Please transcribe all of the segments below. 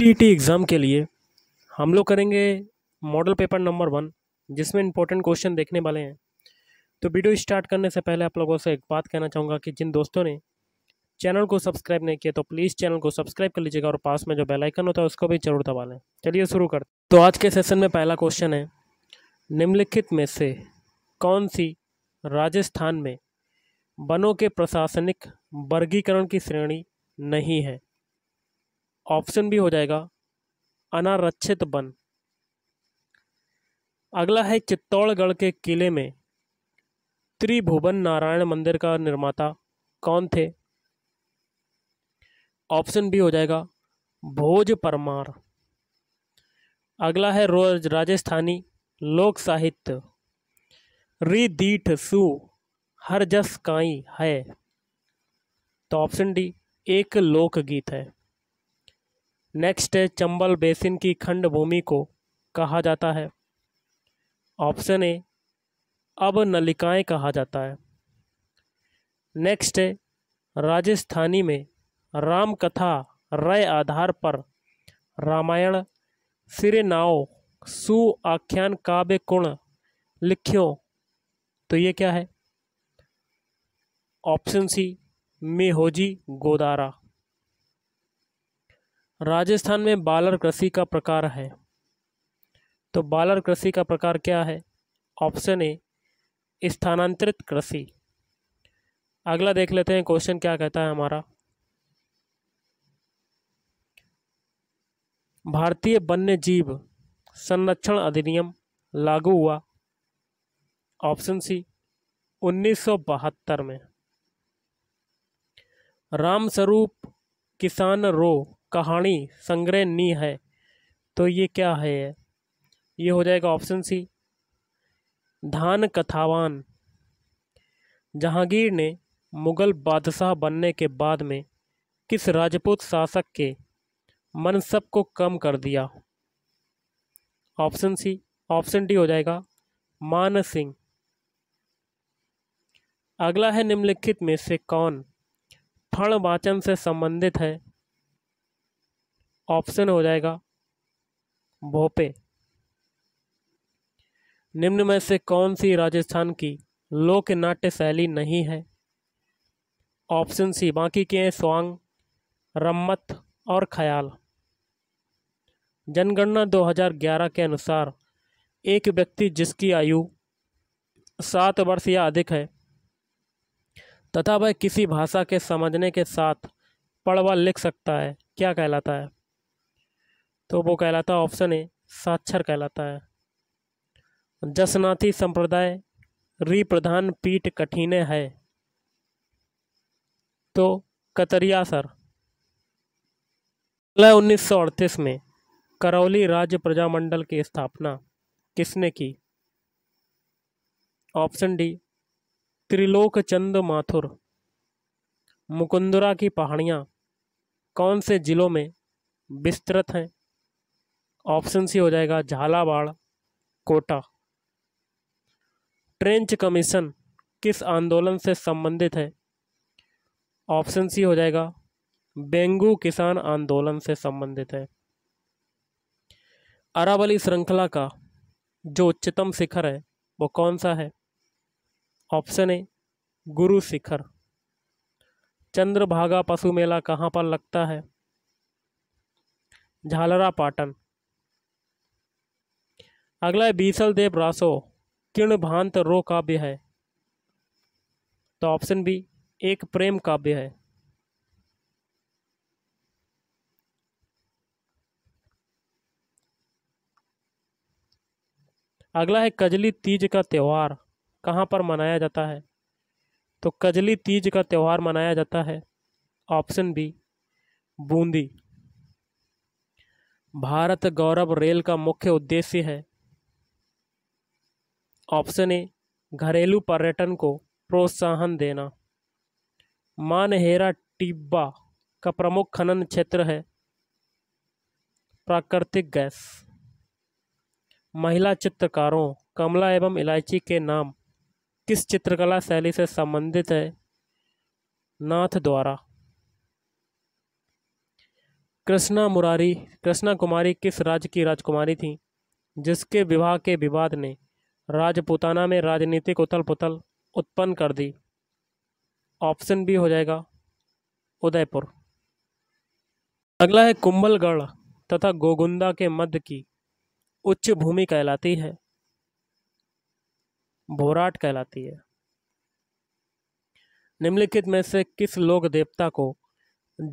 T exam के लिए हम लोग करेंगे मॉडल पेपर नंबर वन जिसमें इंपॉर्टेंट क्वेश्चन देखने वाले हैं तो वीडियो स्टार्ट करने से पहले आप लोगों से एक बात कहना चाहूँगा कि जिन दोस्तों ने चैनल को सब्सक्राइब नहीं किया तो प्लीज़ चैनल को सब्सक्राइब कर लीजिएगा और पास में जो बेल आइकन होता है उसको भी जरूर दबा लें चलिए शुरू कर तो आज के सेशन में पहला क्वेश्चन है निम्नलिखित में से कौन सी राजस्थान में वनों के प्रशासनिक वर्गीकरण की श्रेणी नहीं है ऑप्शन भी हो जाएगा अनारक्षित वन अगला है चित्तौड़गढ़ के किले में त्रिभुवन नारायण मंदिर का निर्माता कौन थे ऑप्शन भी हो जाएगा भोज परमार अगला है रोज राजस्थानी लोक साहित्य रिदीठ सु हर जस काई है तो ऑप्शन डी एक लोकगीत है नेक्स्ट है चंबल बेसिन की खंड भूमि को कहा जाता है ऑप्शन ए अब नलिकाएं कहा जाता है नेक्स्ट है राजस्थानी में राम कथा रय आधार पर रामायण सिरे नाव सु आख्यान काव्य कुण लिख्यो तो ये क्या है ऑप्शन सी मेहोजी गोदारा राजस्थान में बालर कृषि का प्रकार है तो बालर कृषि का प्रकार क्या है ऑप्शन ए स्थानांतरित कृषि अगला देख लेते हैं क्वेश्चन क्या कहता है हमारा भारतीय वन्य जीव संरक्षण अधिनियम लागू हुआ ऑप्शन सी 1972 में रामस्वरूप किसान रो कहानी संग्रह नी है तो ये क्या है ये हो जाएगा ऑप्शन सी धान कथावान जहांगीर ने मुगल बादशाह बनने के बाद में किस राजपूत शासक के मनसब को कम कर दिया ऑप्शन सी ऑप्शन डी हो जाएगा मान सिंह अगला है निम्नलिखित में से कौन फण वाचन से संबंधित है ऑप्शन हो जाएगा भोपे निम्न में से कौन सी राजस्थान की लोक नाट्य शैली नहीं है ऑप्शन सी बाकी के हैं स्वांग रम्मत और ख्याल जनगणना 2011 के अनुसार एक व्यक्ति जिसकी आयु सात वर्ष या अधिक है तथा वह किसी भाषा के समझने के साथ पढ़वा लिख सकता है क्या कहलाता है तो वो कहलाता है ऑप्शन ए साक्षर कहलाता है जसनाथी संप्रदाय री प्रधान पीठ कठिन है तो कतरिया सर उन्नीस सौ अड़तीस में करौली राज्य प्रजामंडल की स्थापना किसने की ऑप्शन डी त्रिलोक चंद माथुर मुकुंदरा की पहाड़ियाँ कौन से जिलों में विस्तृत हैं ऑप्शन सी हो जाएगा झालावाड़ कोटा ट्रेंच कमीशन किस आंदोलन से संबंधित है ऑप्शन सी हो जाएगा बेंगू किसान आंदोलन से संबंधित है अरावली श्रृंखला का जो उच्चतम शिखर है वो कौन सा है ऑप्शन ए गुरु शिखर चंद्रभागा पशु मेला कहाँ पर लगता है झालरा पाटन अगला है बीसल देव रासो किण भांत रो काव्य है तो ऑप्शन बी एक प्रेम काव्य है अगला है कजली तीज का त्यौहार कहाँ पर मनाया जाता है तो कजली तीज का त्यौहार मनाया जाता है option B Bundi Bharat Gaurav rail का मुख्य उद्देश्य है ऑप्शन ए घरेलू पर्यटन को प्रोत्साहन देना मानहेरा टिब्बा का प्रमुख खनन क्षेत्र है प्राकृतिक गैस महिला चित्रकारों कमला एवं इलायची के नाम किस चित्रकला शैली से संबंधित है नाथ द्वारा कृष्णा मुरारी कृष्णा कुमारी किस राज्य की राजकुमारी थी जिसके विवाह के विवाद ने राजपूताना में राजनीतिक उथल पुथल उत्पन्न कर दी ऑप्शन बी हो जाएगा उदयपुर अगला है कुंभलगढ़ तथा गोगुंदा के मध्य की उच्च भूमि कहलाती है भोराट कहलाती है निम्नलिखित में से किस लोक देवता को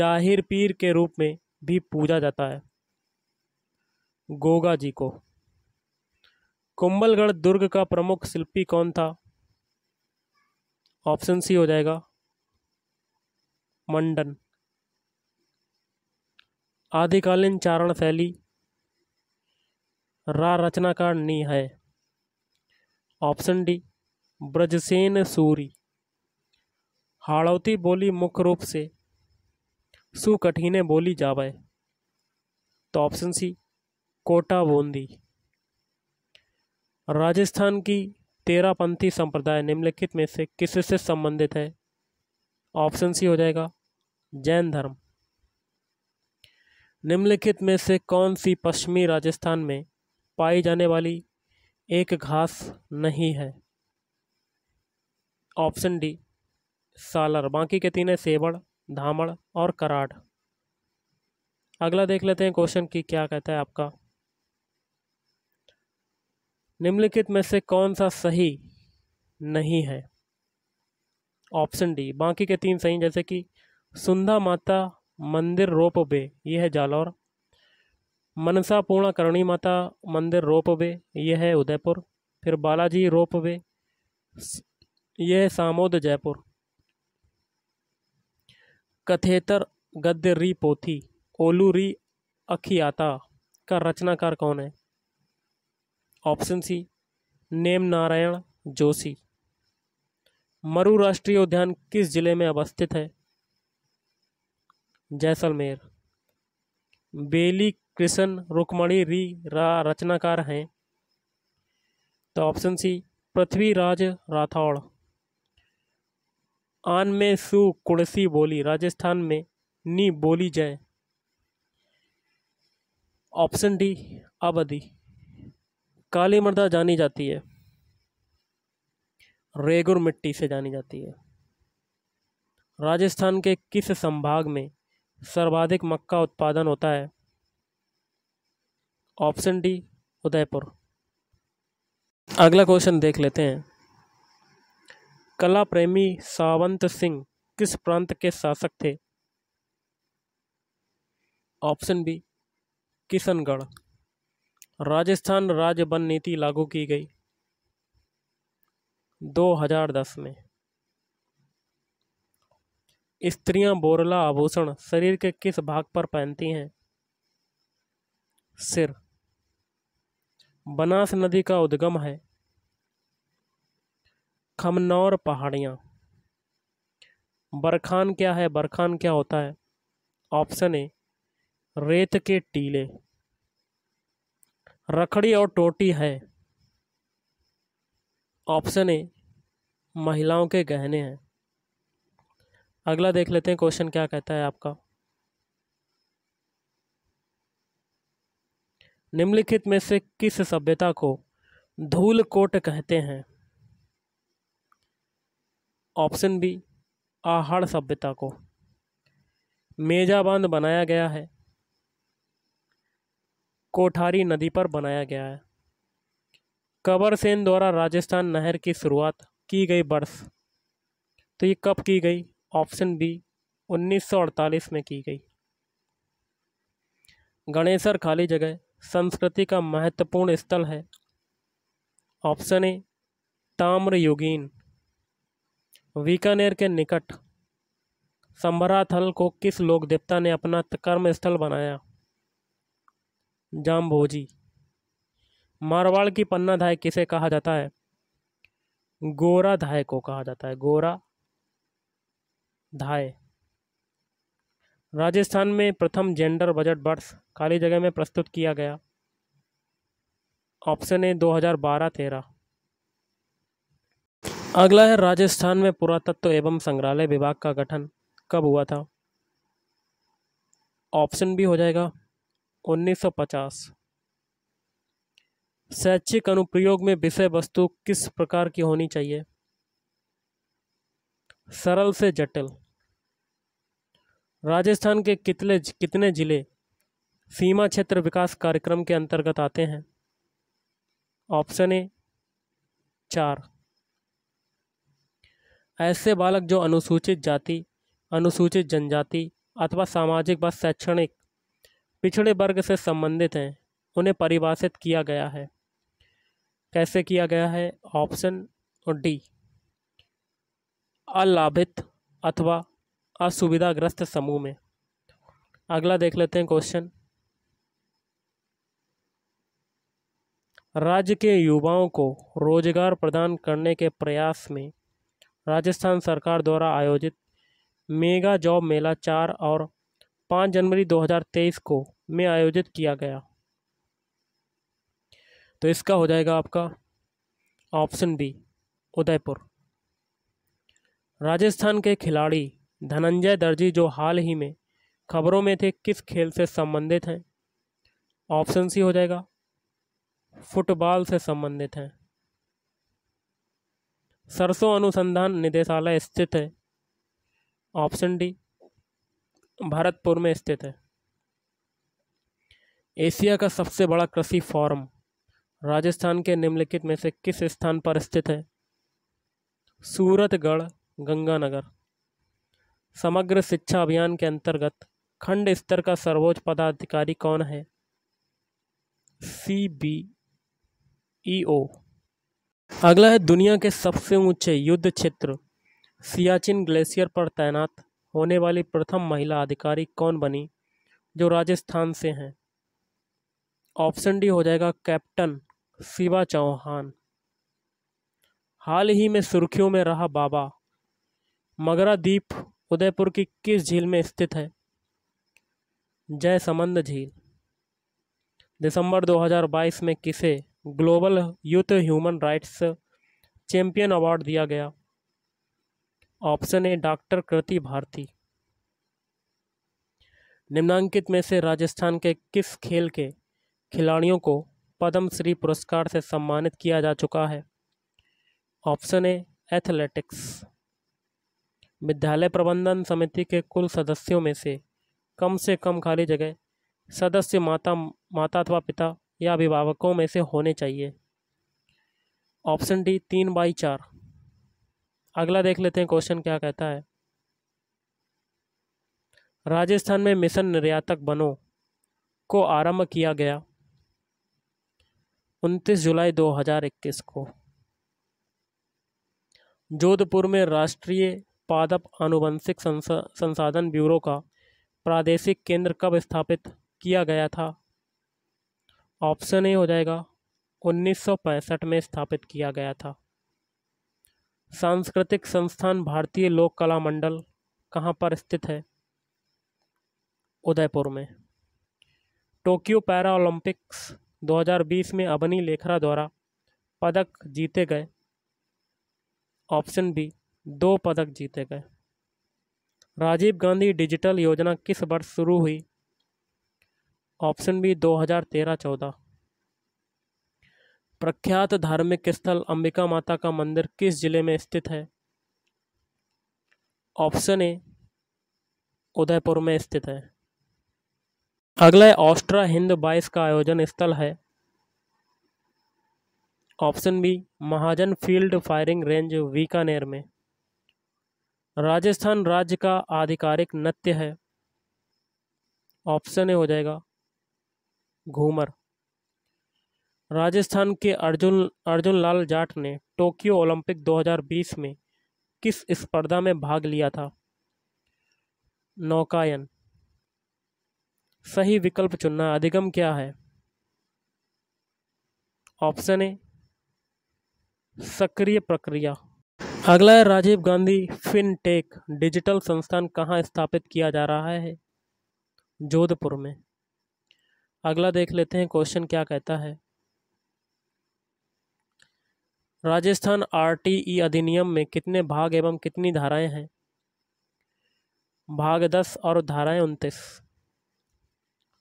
जाहिर पीर के रूप में भी पूजा जाता है गोगा जी को कुंभलगढ़ दुर्ग का प्रमुख शिल्पी कौन था ऑप्शन सी हो जाएगा मंडन आदिकालीन चारण शैली रा रचनाकार नी है ऑप्शन डी ब्रजसेन सूरी हाड़ौती बोली मुख्य रूप से सुकठिने बोली जावे तो ऑप्शन सी कोटा बूंदी राजस्थान की तेरापंथी संप्रदाय निम्नलिखित में से किससे संबंधित है ऑप्शन सी हो जाएगा जैन धर्म निम्नलिखित में से कौन सी पश्चिमी राजस्थान में पाई जाने वाली एक घास नहीं है ऑप्शन डी सालर बाकी के तीन है सेवड़ धामड़ और कराड़ अगला देख लेते हैं क्वेश्चन की क्या कहता है आपका निम्नलिखित में से कौन सा सही नहीं है ऑप्शन डी बाकी के तीन सही जैसे कि सुंधा माता मंदिर रोप बे यह है जालौर मनसा पूर्णा करणी माता मंदिर रोप बे यह है उदयपुर फिर बालाजी रोप बे यह है सामोद जयपुर कथेतर गद्य री पोथी ओलू री अखियाता का रचनाकार कौन है ऑप्शन सी नेम नारायण जोशी मरु राष्ट्रीय उद्यान किस जिले में अवस्थित है जैसलमेर बेली कृष्ण रुकमणी री रा रचनाकार हैं तो ऑप्शन सी पृथ्वीराज राठौड़ आन में सु कुड़सी बोली राजस्थान में नी बोली जाए ऑप्शन डी अवधि काली मृदा जानी जाती है रेगुर मिट्टी से जानी जाती है राजस्थान के किस संभाग में सर्वाधिक मक्का उत्पादन होता है ऑप्शन डी उदयपुर अगला क्वेश्चन देख लेते हैं कला प्रेमी सावंत सिंह किस प्रांत के शासक थे ऑप्शन बी किशनगढ़ राजस्थान राज्य वन नीति लागू की गई 2010 में स्त्रियां बोरला आभूषण शरीर के किस भाग पर पहनती हैं सिर बनास नदी का उद्गम है खमनौर पहाड़ियां बरखान क्या है बरखान क्या होता है ऑप्शन ए रेत के टीले रखड़ी और टोटी है ऑप्शन ए महिलाओं के गहने हैं अगला देख लेते हैं क्वेश्चन क्या कहता है आपका निम्नलिखित में से किस सभ्यता को धूल कोट कहते हैं ऑप्शन बी आहड़ सभ्यता को मेजाबांध बनाया गया है कोठारी नदी पर बनाया गया है कबर सेन द्वारा राजस्थान नहर की शुरुआत की गई वर्ष तो ये कब की गई ऑप्शन बी 1948 में की गई गणेशर खाली जगह संस्कृति का महत्वपूर्ण स्थल है ऑप्शन ए ताम्र युगीन बीकानेर के निकट संभराथल को किस लोक देवता ने अपना कर्म स्थल बनाया जाम्बोजी मारवाड़ की पन्ना धाय किसे कहा जाता है गोरा धाय को कहा जाता है गोरा धाय राजस्थान में प्रथम जेंडर बजट वर्ष खाली जगह में प्रस्तुत किया गया ऑप्शन ए 2012 तेरह अगला है राजस्थान में पुरातत्व एवं संग्रहालय विभाग का गठन कब हुआ था ऑप्शन भी हो जाएगा 1950 शैक्षिक अनुप्रयोग में विषय वस्तु किस प्रकार की होनी चाहिए सरल से जटिल राजस्थान के कितने कितने जिले सीमा क्षेत्र विकास कार्यक्रम के अंतर्गत आते हैं ऑप्शन ए चार ऐसे बालक जो अनुसूचित जाति अनुसूचित जनजाति अथवा सामाजिक व शैक्षणिक पिछड़े वर्ग से संबंधित हैं उन्हें परिभाषित किया गया है कैसे किया गया है ऑप्शन डी अलाभित अथवा असुविधाग्रस्त समूह में अगला देख लेते हैं क्वेश्चन राज्य के युवाओं को रोजगार प्रदान करने के प्रयास में राजस्थान सरकार द्वारा आयोजित मेगा जॉब मेला चार और पाँच जनवरी 2023 को में आयोजित किया गया तो इसका हो जाएगा आपका ऑप्शन बी उदयपुर राजस्थान के खिलाड़ी धनंजय दर्जी जो हाल ही में खबरों में थे किस खेल से संबंधित हैं ऑप्शन सी हो जाएगा फुटबॉल से संबंधित हैं सरसों अनुसंधान निदेशालय स्थित है ऑप्शन डी भरतपुर में स्थित है एशिया का सबसे बड़ा कृषि फॉर्म राजस्थान के निम्नलिखित में से किस स्थान पर स्थित है सूरतगढ़ गंगानगर समग्र शिक्षा अभियान के अंतर्गत खंड स्तर का सर्वोच्च पदाधिकारी कौन है सी बी ई ओ अगला है दुनिया के सबसे ऊंचे युद्ध क्षेत्र सियाचिन ग्लेशियर पर तैनात होने वाली प्रथम महिला अधिकारी कौन बनी जो राजस्थान से हैं ऑप्शन डी हो जाएगा कैप्टन शिवा चौहान हाल ही में सुर्खियों में रहा बाबा मगरा द्वीप उदयपुर की किस झील में स्थित है जय समंद झील दिसंबर 2022 में किसे global youth human rights champion award दिया गया option A doctor Kriti Bharti निम्नांकित में से राजस्थान के किस खेल के खिलाड़ियों को पद्मश्री पुरस्कार से सम्मानित किया जा चुका है ऑप्शन ए एथलेटिक्स विद्यालय प्रबंधन समिति के कुल सदस्यों में से कम से कम खाली जगह सदस्य माता माता अथवा पिता या अभिभावकों में से होने चाहिए ऑप्शन डी तीन बाई चार अगला देख लेते हैं क्वेश्चन क्या कहता है राजस्थान में मिशन निर्यातक बनो को आरंभ किया गया 29 जुलाई 2021 को जोधपुर में राष्ट्रीय पादप आनुवंशिक संसाधन ब्यूरो का प्रादेशिक केंद्र कब स्थापित किया गया था ऑप्शन ए हो जाएगा 1965 में स्थापित किया गया था सांस्कृतिक संस्थान भारतीय लोक कला मंडल कहाँ पर स्थित है उदयपुर में टोक्यो पैरा ओलंपिक्स 2020 में अबनी लेखरा द्वारा पदक जीते गए ऑप्शन बी दो पदक जीते गए राजीव गांधी डिजिटल योजना किस वर्ष शुरू हुई ऑप्शन बी 2013-14 प्रख्यात धार्मिक स्थल अंबिका माता का मंदिर किस जिले में स्थित है ऑप्शन ए उदयपुर में स्थित है अगला ऑस्ट्रा हिंद बाइस का आयोजन स्थल है option B Mahajan field firing range Bikaner में राजस्थान राज्य का आधिकारिक नृत्य है ऑप्शन ए हो जाएगा घूमर राजस्थान के अर्जुन अर्जुन लाल जाट ने टोक्यो ओलंपिक 2020 में किस स्पर्धा में भाग लिया था नौकायन सही विकल्प चुनना अधिगम क्या है ऑप्शन ए सक्रिय प्रक्रिया अगला है राजीव गांधी फिनटेक डिजिटल संस्थान कहाँ स्थापित किया जा रहा है जोधपुर में अगला देख लेते हैं क्वेश्चन क्या कहता है राजस्थान आरटीई अधिनियम में कितने भाग एवं कितनी धाराएं हैं भाग दस और धाराएं उनतीस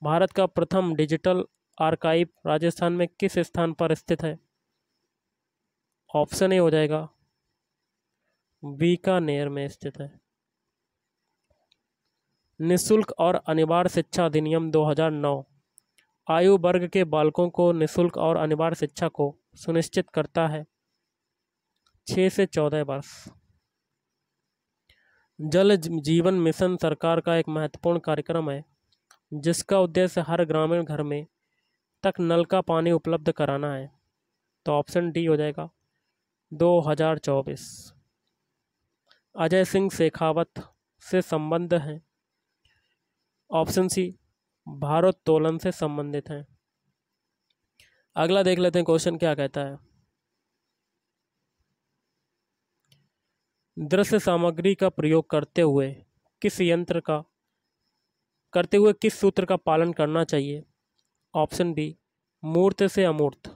भारत का प्रथम डिजिटल आर्काइव राजस्थान में किस स्थान पर स्थित है ऑप्शन ए हो जाएगा बीकानेर में स्थित है निशुल्क और अनिवार्य शिक्षा अधिनियम 2009 आयु वर्ग के बालकों को निशुल्क और अनिवार्य शिक्षा को सुनिश्चित करता है छः से चौदह वर्ष जल जीवन मिशन सरकार का एक महत्वपूर्ण कार्यक्रम है जिसका उद्देश्य हर ग्रामीण घर में तक नल का पानी उपलब्ध कराना है तो ऑप्शन डी हो जाएगा 2024 अजय सिंह शेखावत से संबंध है ऑप्शन सी भारोत्तोलन से संबंधित हैं अगला देख लेते हैं क्वेश्चन क्या कहता है दृश्य सामग्री का प्रयोग करते हुए किस यंत्र का करते हुए किस सूत्र का पालन करना चाहिए ऑप्शन बी मूर्त से अमूर्त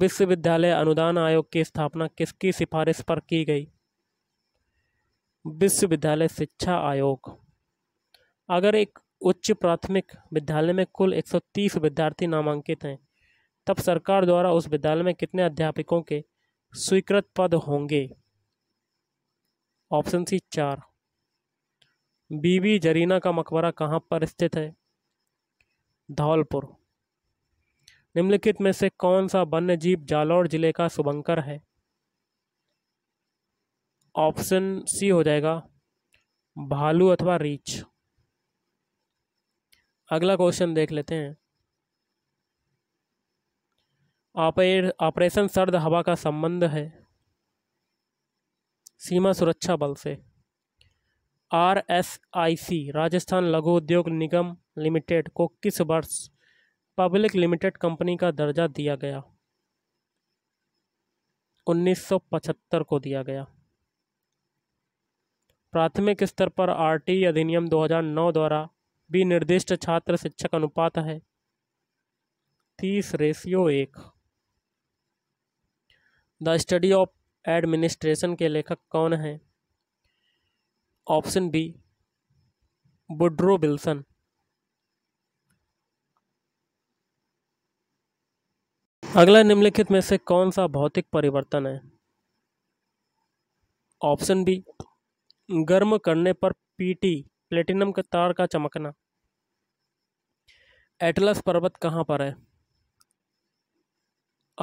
विश्वविद्यालय अनुदान आयोग की स्थापना किसकी सिफारिश पर की गई विश्वविद्यालय शिक्षा आयोग अगर एक उच्च प्राथमिक विद्यालय में कुल 130 विद्यार्थी नामांकित हैं तब सरकार द्वारा उस विद्यालय में कितने अध्यापकों के स्वीकृत पद होंगे ऑप्शन सी चार बीबी जरीना का मकबरा कहाँ पर स्थित है धौलपुर निम्नलिखित में से कौन सा वन्य जीव जालौर जिले का शुभंकर है ऑप्शन सी हो जाएगा भालू अथवा रीच अगला क्वेश्चन देख लेते हैं ऑपरेशन सर्द हवा का संबंध है सीमा सुरक्षा बल से R S I C Rajasthan लघु उद्योग निगम लिमिटेड को किस वर्ष पब्लिक लिमिटेड कंपनी का दर्जा दिया गया 1975 को दिया गया प्राथमिक स्तर पर आर टी अधिनियम 2009 द्वारा भी निर्दिष्ट छात्र शिक्षक अनुपात है तीस रेशियो एक द स्टडी ऑफ एडमिनिस्ट्रेशन के लेखक कौन हैं ऑप्शन बी बुड्रो विल्सन अगला निम्नलिखित में से कौन सा भौतिक परिवर्तन है ऑप्शन बी गर्म करने पर पीटी प्लेटिनम के तार का चमकना एटलस पर्वत कहाँ पर है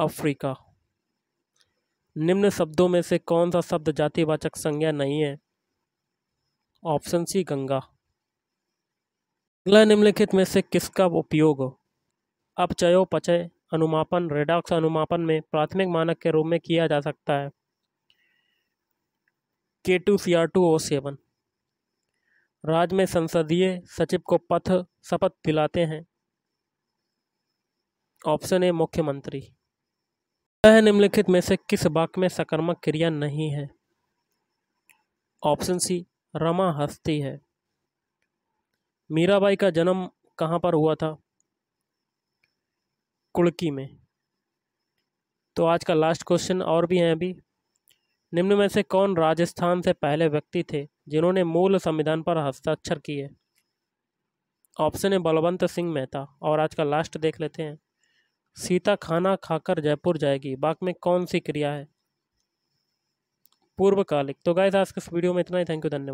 अफ्रीका निम्न शब्दों में से कौन सा शब्द जातिवाचक संज्ञा नहीं है ऑप्शन सी गंगा अगला निम्नलिखित में से किसका उपयोग अपचयो पचय अनुमापन रेडॉक्स अनुमापन में प्राथमिक मानक के रूप में किया जा सकता है K two C R two O seven राज्य में संसदीय सचिव को पथ शपथ दिलाते हैं ऑप्शन ए मुख्यमंत्री है निम्नलिखित में से किस वाक्य में सकर्मक क्रिया नहीं है ऑप्शन सी रमा हस्ती है मीराबाई का जन्म कहाँ पर हुआ था कुड़की में तो आज का लास्ट क्वेश्चन और भी हैं अभी निम्न में से कौन राजस्थान से पहले व्यक्ति थे जिन्होंने मूल संविधान पर हस्ताक्षर किए ऑप्शन है बलवंत सिंह मेहता और आज का लास्ट देख लेते हैं सीता खाना खाकर जयपुर जाएगी बाक में कौन सी क्रिया है पूर्वकालिक तो गाय आज के इस वीडियो में इतना ही थैंक यू धन्यवाद